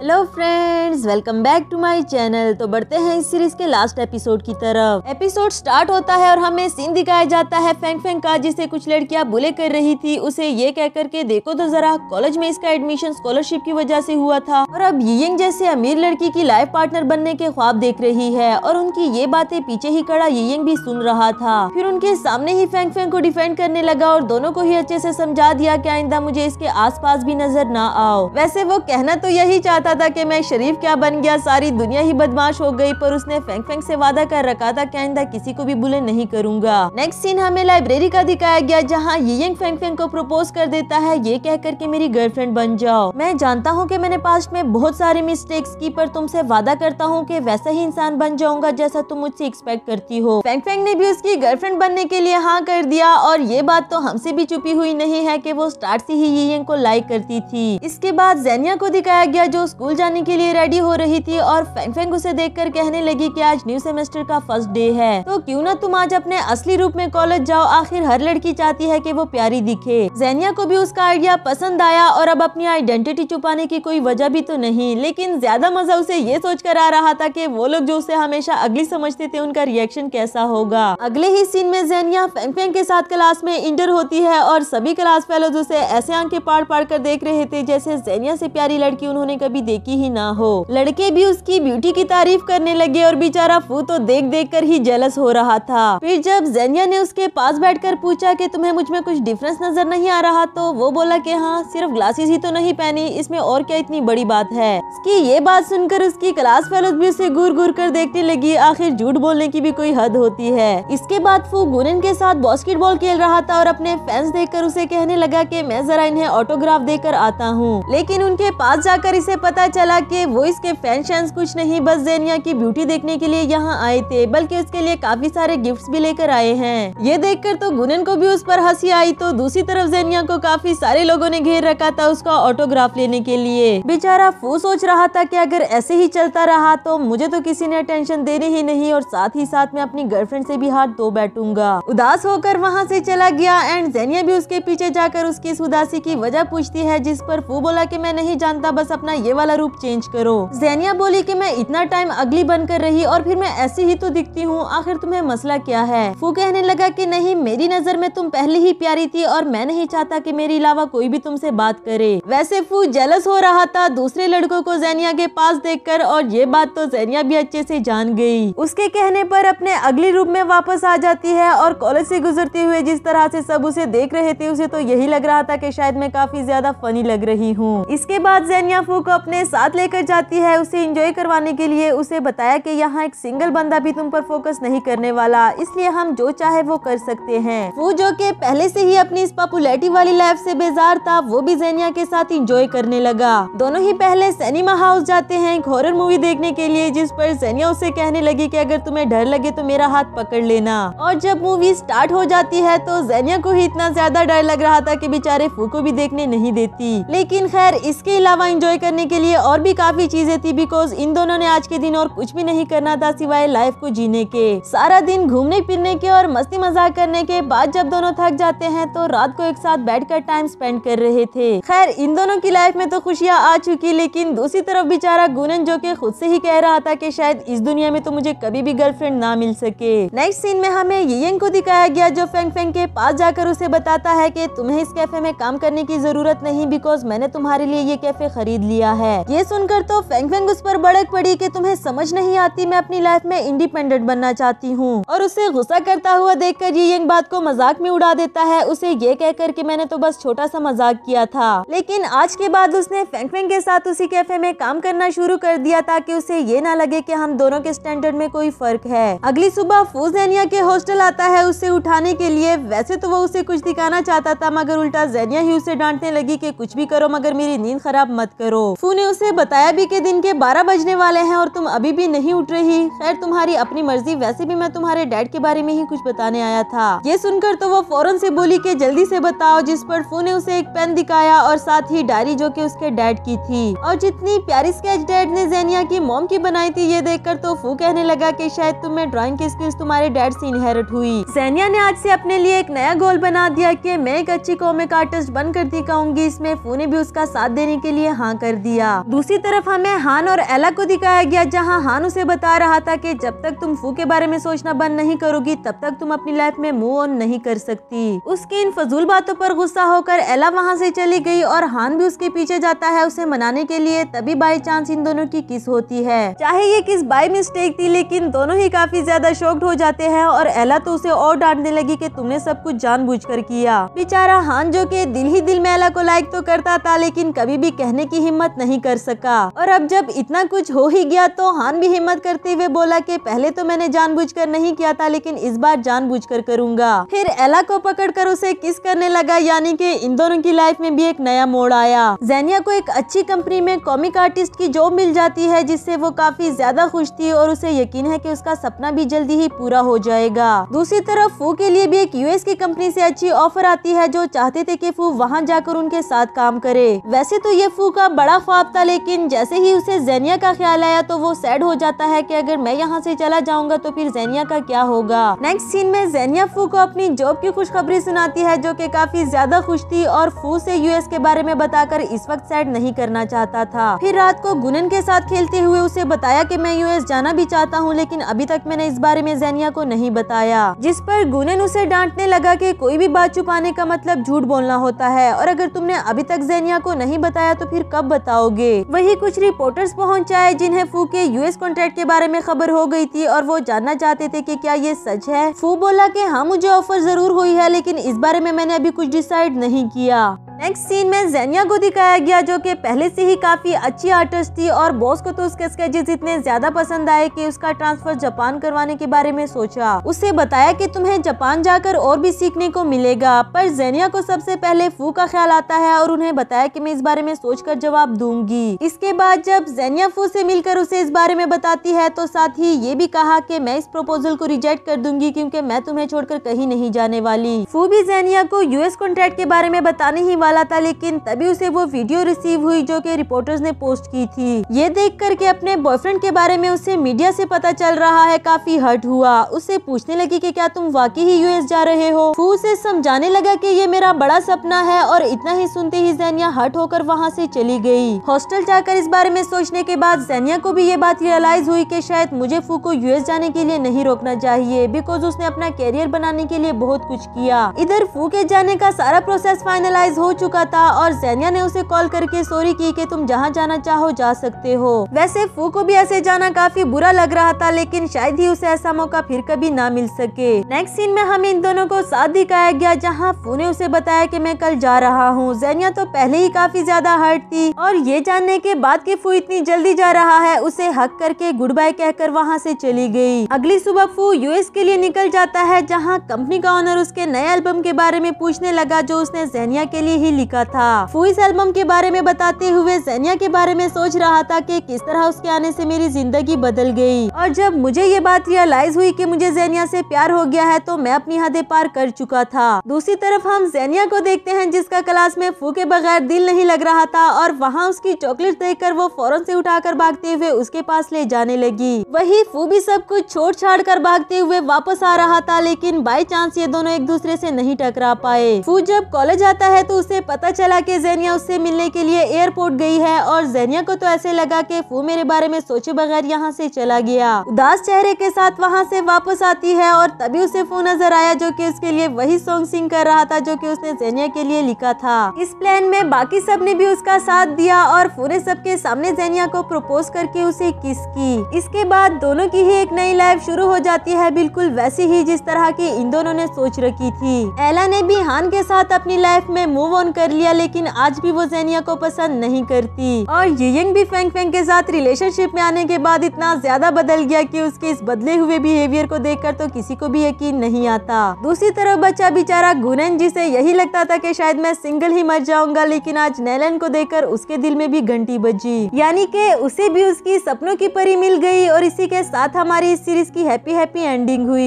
hello friends welcome back to my channel तो बढ़ते हैं इस सीरीज के लास्ट एपिसोड की तरफ एपिसोड स्टार्ट होता है और हमें सीन दिखाया जाता है फेंग फेंग का जिसे कुछ लड़कियां बुले कर रही थी उसे ये कह करके देखो तो जरा कॉलेज में इसका एडमिशन स्कॉलरशिप की वजह से हुआ था और अब यिंग जैसे अमीर लड़की की लाइफ पार्टनर बनने के ख्वाब देख रही है और उनकी ये बातें पीछे ही कड़ा यिंग भी सुन रहा था फिर उनके सामने ही फेंग फेंग को डिफेंड करने लगा और दोनों को ही अच्छे से समझा दिया की आइंदा मुझे इसके आस भी नजर न आओ वैसे वो कहना तो यही चाहता चाहता था कि मैं शरीफ क्या बन गया सारी दुनिया ही बदमाश हो गई पर उसने फेंक फेंक से वादा कर रखा था कि आइंदा किसी को भी बुले नहीं करूंगा नेक्स्ट सीन हमें लाइब्रेरी का दिखाया गया जहाँ ये यंग फेंक को प्रपोज कर देता है ये कहकर कि मेरी गर्लफ्रेंड बन जाओ मैं जानता हूँ की मैंने पास्ट में बहुत सारी मिस्टेक्स की पर तुमसे वादा करता हूँ की वैसा ही इंसान बन जाऊंगा जैसा तुम मुझसे एक्सपेक्ट करती हो फेंग फेंक ने भी उसकी गर्लफ्रेंड बनने के लिए हाँ कर दिया और ये बात तो हमसे भी छुपी हुई नहीं है की वो स्टार्ट से ही ये यंग को लाइक करती थी इसके बाद जैनिया को दिखाया गया जो स्कूल जाने के लिए रेडी हो रही थी और फेंग फेंग उसे देखकर कहने लगी कि आज न्यू सेमेस्टर का फर्स्ट डे है तो क्यों ना तुम आज अपने असली रूप में कॉलेज जाओ आखिर हर लड़की चाहती है कि वो प्यारी दिखे जैनिया को भी उसका आइडिया पसंद आया और अब अपनी आइडेंटिटी छुपाने की कोई वजह भी तो नहीं लेकिन ज्यादा मजा उसे ये सोच कर आ रहा था की वो लोग जो उसे हमेशा अगली समझते थे उनका रिएक्शन कैसा होगा अगले ही सीन में जैनिया फेंग फेंग के साथ क्लास में इंटर होती है और सभी क्लास फेलोज उसे ऐसे आंखें पार पाड़ कर देख रहे थे जैसे जैनिया से प्यारी लड़की उन्होंने कभी देखी ही ना हो लड़के भी उसकी ब्यूटी की तारीफ करने लगे और बेचारा फू तो देख देख कर ही जेलस हो रहा था फिर जब जैनिया ने उसके पास बैठ कर पूछा की तुम्हें मुझ में कुछ डिफरेंस नजर नहीं आ रहा तो वो बोला की हाँ सिर्फ ग्लासेस ही तो नहीं पहनी इसमें और क्या इतनी बड़ी बात है उसकी ये बात सुनकर उसकी क्लास फेलोज भी उसे घूर घूर कर देखने लगी आखिर झूठ बोलने की भी कोई हद होती है इसके बाद फू गुनन के साथ बास्केटबॉल खेल रहा था और अपने फैंस देखकर उसे कहने लगा कि मैं जरा इन्हें ऑटोग्राफ देकर आता हूँ लेकिन उनके पास जाकर इसे पता पता चला कि वो इसके फैन शैंस कुछ नहीं बस जेनिया की ब्यूटी देखने के लिए यहाँ आए थे बल्कि उसके लिए काफी सारे गिफ्ट भी लेकर आए हैं ये देखकर तो गुनन को भी उस पर हंसी आई तो दूसरी तरफ जेनिया को काफी सारे लोगों ने घेर रखा था उसका ऑटोग्राफ लेने के लिए बेचारा फू सोच रहा था की अगर ऐसे ही चलता रहा तो मुझे तो किसी ने अटेंशन देने ही नहीं और साथ ही साथ मैं अपनी गर्लफ्रेंड से भी हाथ धो बैठूंगा उदास होकर वहाँ से चला गया एंड जेनिया भी उसके पीछे जाकर उसकी इस उदासी की वजह पूछती है जिस पर फू बोला की मैं नहीं जानता बस अपना ये वाला वाला रूप चेंज करो जैनिया बोली कि मैं इतना टाइम अगली बनकर रही और फिर मैं ऐसी ही तो दिखती हूँ आखिर तुम्हें मसला क्या है फू कहने लगा कि नहीं मेरी नजर में तुम पहले ही प्यारी थी और मैं नहीं चाहता कि मेरे अलावा कोई भी तुमसे बात करे वैसे फू जेलस हो रहा था दूसरे लड़कों को जैनिया के पास कर और ये बात तो जैनिया भी अच्छे से जान गयी उसके कहने पर अपने अगले रूप में वापस आ जाती है और कॉलेज से गुजरते हुए जिस तरह से सब उसे देख रहे थे उसे तो यही लग रहा था कि शायद मैं काफी ज्यादा फनी लग रही हूँ इसके बाद जैनिया फू को अपने अपने साथ लेकर जाती है उसे इंजॉय करवाने के लिए उसे बताया कि यहाँ एक सिंगल बंदा भी तुम पर फोकस नहीं करने वाला इसलिए हम जो चाहे वो कर सकते हैं वो जो कि पहले से ही अपनी इस पॉपुलरिटी वाली लाइफ से बेजार था वो भी जेनिया के साथ इंजॉय करने लगा दोनों ही पहले सिनेमा हाउस जाते हैं एक हॉरर मूवी देखने के लिए जिस पर जेनिया उसे कहने लगी की अगर तुम्हें डर लगे तो मेरा हाथ पकड़ लेना और जब मूवी स्टार्ट हो जाती है तो जेनिया को ही इतना ज्यादा डर लग रहा था की बेचारे फू को भी देखने नहीं देती लेकिन खैर इसके अलावा इंजॉय करने के लिए लिए और भी काफी चीजें थी बिकॉज इन दोनों ने आज के दिन और कुछ भी नहीं करना था सिवाय लाइफ को जीने के सारा दिन घूमने फिरने के और मस्ती मजाक करने के बाद जब दोनों थक जाते हैं तो रात को एक साथ बैठ टाइम स्पेंड कर रहे थे खैर इन दोनों की लाइफ में तो खुशियाँ आ चुकी लेकिन दूसरी तरफ बेचारा गुनन जो के खुद से ही कह रहा था की शायद इस दुनिया में तो मुझे कभी भी गर्लफ्रेंड ना मिल सके नेक्स्ट सीन में हमें यंग को दिखाया गया जो फेंग फेंग के पास जाकर उसे बताता है की तुम्हें इस कैफे में काम करने की जरूरत नहीं बिकॉज मैंने तुम्हारे लिए ये कैफे खरीद लिया है है ये सुनकर तो फेंग फेंग उस पर बड़क पड़ी कि तुम्हें समझ नहीं आती मैं अपनी लाइफ में इंडिपेंडेंट बनना चाहती हूँ और उसे गुस्सा करता हुआ देख कर ये यंग बात को मजाक में उड़ा देता है उसे ये कहकर की मैंने तो बस छोटा सा मजाक किया था लेकिन आज के बाद उसने फेंग फेंग के साथ उसी कैफे में काम करना शुरू कर दिया ताकि उसे ये ना लगे की हम दोनों के स्टैंडर्ड में कोई फर्क है अगली सुबह फूजैनिया के हॉस्टल आता है उसे उठाने के लिए वैसे तो वो उसे कुछ दिखाना चाहता था मगर उल्टा जैनिया ही उसे डांटने लगी कि कुछ भी करो मगर मेरी नींद खराब मत करो फू ने उसे बताया भी कि दिन के बारह बजने वाले हैं और तुम अभी भी नहीं उठ रही खैर तुम्हारी अपनी मर्जी वैसे भी मैं तुम्हारे डैड के बारे में ही कुछ बताने आया था ये सुनकर तो वो फौरन से बोली कि जल्दी से बताओ जिस पर फू ने उसे एक पेन दिखाया और साथ ही डायरी जो कि उसके डैड की थी और जितनी प्यारी स्केच डैड ने जैनिया की मोम की बनाई थी ये देखकर तो फू कहने लगा की शायद तुम्हें ड्रॉइंग की स्किल्स तुम्हारे डैड ऐसी इनहेरिट हुई जैनिया ने आज से अपने लिए एक नया गोल बना दिया की मैं एक अच्छी कॉमिक आर्टिस्ट बनकर दिखाऊंगी इसमें फू ने भी उसका साथ देने के लिए हाँ कर दिया गया दूसरी तरफ हमें हान और एला को दिखाया गया जहाँ हान उसे बता रहा था की जब तक तुम फू के बारे में सोचना बंद नहीं करोगी तब तक तुम अपनी लाइफ में मूव ऑन नहीं कर सकती उसकी इन फजूल बातों पर गुस्सा होकर एला वहाँ से चली गई और हान भी उसके पीछे जाता है उसे मनाने के लिए तभी बाई चांस इन दोनों की किस होती है चाहे ये किस बाई मिस्टेक थी लेकिन दोनों ही काफी ज्यादा शॉक्ड हो जाते हैं और एला तो उसे और डांटने लगी कि तुमने सब कुछ जानबूझकर किया बेचारा हान जो के दिल ही दिल में एला को लाइक तो करता था लेकिन कभी भी कहने की हिम्मत नहीं नहीं कर सका और अब जब इतना कुछ हो ही गया तो हान भी हिम्मत करते हुए बोला कि पहले तो मैंने जानबूझकर नहीं किया था लेकिन इस बार जानबूझकर करूंगा फिर एला को पकड़कर उसे किस करने लगा यानी कि इन दोनों की लाइफ में भी एक नया मोड़ आया जैनिया को एक अच्छी कंपनी में कॉमिक आर्टिस्ट की जॉब मिल जाती है जिससे वो काफी ज्यादा खुश थी और उसे यकीन है की उसका सपना भी जल्दी ही पूरा हो जाएगा दूसरी तरफ फू के लिए भी एक यूएस की कंपनी ऐसी अच्छी ऑफर आती है जो चाहते थे की फू वहाँ जाकर उनके साथ काम करे वैसे तो ये फू का बड़ा ख्वाब साहब था लेकिन जैसे ही उसे जैनिया का ख्याल आया तो वो सैड हो जाता है कि अगर मैं यहाँ से चला जाऊंगा तो फिर जैनिया का क्या होगा नेक्स्ट सीन में जैनिया फू को अपनी जॉब की खुशखबरी सुनाती है जो कि काफी ज्यादा खुश थी और फू से यूएस के बारे में बताकर इस वक्त सैड नहीं करना चाहता था फिर रात को गुनन के साथ खेलते हुए उसे बताया की मैं यूएस जाना भी चाहता हूँ लेकिन अभी तक मैंने इस बारे में जैनिया को नहीं बताया जिस पर गुनन उसे डांटने लगा की कोई भी बात छुपाने का मतलब झूठ बोलना होता है और अगर तुमने अभी तक जैनिया को नहीं बताया तो फिर कब बताओगे होंगे वही कुछ रिपोर्टर्स पहुंच आए जिन्हें फू के यूएस कॉन्ट्रैक्ट के बारे में खबर हो गई थी और वो जानना चाहते थे कि क्या ये सच है फू बोला कि हाँ मुझे ऑफर जरूर हुई है लेकिन इस बारे में मैंने अभी कुछ डिसाइड नहीं किया नेक्स्ट सीन में जैनिया को दिखाया गया जो कि पहले से ही काफ़ी अच्छी आर्टिस्ट थी और बॉस को तो उसके स्केचेस इतने ज़्यादा पसंद आए कि उसका ट्रांसफर जापान करवाने के बारे में सोचा उसे बताया कि तुम्हें जापान जाकर और भी सीखने को मिलेगा पर जैनिया को सबसे पहले फू का ख्याल आता है और उन्हें बताया की मैं इस बारे में कर जवाब दूंगी इसके बाद जब जैनिया फू से मिलकर उसे इस बारे में बताती है तो साथ ही ये भी कहा की मैं इस प्रपोजल को रिजेक्ट कर दूंगी क्यूँकी मैं तुम्हें छोड़कर कहीं नहीं जाने वाली फू भी जैनिया को यूएस कॉन्ट्रैक्ट के बारे में बताने ही वाला था लेकिन तभी उसे वो वीडियो रिसीव हुई जो कि रिपोर्टर्स ने पोस्ट की थी ये देख कर के अपने बॉयफ्रेंड के बारे में उसे मीडिया से पता चल रहा है काफी हर्ट हुआ उसे पूछने लगी की क्या तुम वाकई ही यूएस जा रहे हो फू उसे समझाने लगा की ये मेरा बड़ा सपना है और इतना ही सुनते ही जैनिया हर्ट होकर वहाँ से चली गई हॉस्टल जाकर इस बारे में सोचने के बाद जैनिया को भी ये बात रियलाइज हुई की शायद मुझे फू को यूएस जाने के लिए नहीं रोकना चाहिए बिकॉज उसने अपना कैरियर बनाने के लिए बहुत कुछ किया इधर फू के जाने का सारा प्रोसेस फाइनलाइज हो चुका था और जैनिया ने उसे कॉल करके सॉरी की कि तुम जहाँ जाना चाहो जा सकते हो वैसे फू को भी ऐसे जाना काफी बुरा लग रहा था लेकिन शायद ही उसे ऐसा मौका फिर कभी ना मिल सके नेक्स्ट सीन में हमें इन दोनों को साथ दिखाया गया जहाँ फू ने उसे बताया की मैं कल जा रहा हूँ जैनिया तो पहले ही काफी ज्यादा हर्ट थी और ये जानने के बाद की फू इतनी जल्दी जा रहा है उसे हक करके गुड बाय कहकर वहाँ ऐसी चली गयी अगली सुबह फू यूएस के लिए निकल जाता है जहाँ कंपनी का ऑनर उसके नए एल्बम के बारे में पूछने लगा जो उसने जैनिया के लिए ही लिखा था फू इस एल्बम के बारे में बताते हुए जैनिया के बारे में सोच रहा था कि किस तरह उसके आने से मेरी जिंदगी बदल गई और जब मुझे ये बात रियलाइज हुई कि मुझे जैनिया से प्यार हो गया है तो मैं अपनी हदें पार कर चुका था दूसरी तरफ हम जैनिया को देखते हैं जिसका क्लास में फू के बगैर दिल नहीं लग रहा था और वहाँ उसकी चॉकलेट देख कर वो फौरन से उठाकर भागते हुए उसके पास ले जाने लगी वही फू भी सब कुछ छोड़ छाड़ कर भागते हुए वापस आ रहा था लेकिन बाई चांस ये दोनों एक दूसरे से नहीं टकरा पाए फू जब कॉलेज आता है तो उसे उसे पता चला कि जैनिया उससे मिलने के लिए एयरपोर्ट गई है और जैनिया को तो ऐसे लगा कि फू मेरे बारे में सोचे बगैर यहाँ से चला गया उदास चेहरे के साथ वहाँ से वापस आती है और तभी उसे फू नजर आया जो कि उसके लिए वही सॉन्ग सिंग कर रहा था जो कि उसने जैनिया के लिए लिखा था इस प्लान में बाकी सब ने भी उसका साथ दिया और फू ने सबके सामने जैनिया को प्रपोज करके उसे किस की इसके बाद दोनों की ही एक नई लाइफ शुरू हो जाती है बिल्कुल वैसी ही जिस तरह की इन दोनों ने सोच रखी थी एला ने भी हान के साथ अपनी लाइफ में मूव ऑन ऑन कर लिया लेकिन आज भी वो जेनिया को पसंद नहीं करती और यंग भी फेंग फेंग के साथ रिलेशनशिप में आने के बाद इतना ज्यादा बदल गया कि उसके इस बदले हुए बिहेवियर को देखकर तो किसी को भी यकीन नहीं आता दूसरी तरफ बच्चा बेचारा गुनन जी से यही लगता था कि शायद मैं सिंगल ही मर जाऊंगा लेकिन आज नैलन को देखकर उसके दिल में भी घंटी बजी यानी कि उसे भी उसकी सपनों की परी मिल गई और इसी के साथ हमारी इस सीरीज की हैप्पी हैप्पी एंडिंग हुई